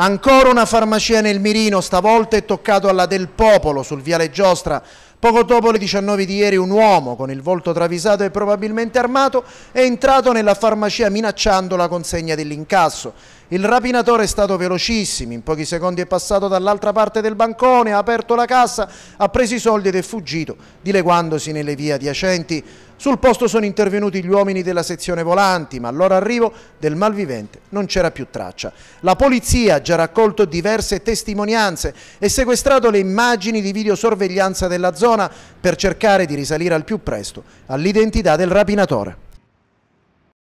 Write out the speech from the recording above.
Ancora una farmacia nel mirino, stavolta è toccato alla del popolo sul viale Giostra. Poco dopo le 19 di ieri un uomo con il volto travisato e probabilmente armato è entrato nella farmacia minacciando la consegna dell'incasso. Il rapinatore è stato velocissimo, in pochi secondi è passato dall'altra parte del bancone, ha aperto la cassa, ha preso i soldi ed è fuggito, dileguandosi nelle vie adiacenti. Sul posto sono intervenuti gli uomini della sezione volanti, ma al loro arrivo del malvivente non c'era più traccia. La polizia ha già raccolto diverse testimonianze e sequestrato le immagini di videosorveglianza della zona per cercare di risalire al più presto all'identità del rapinatore.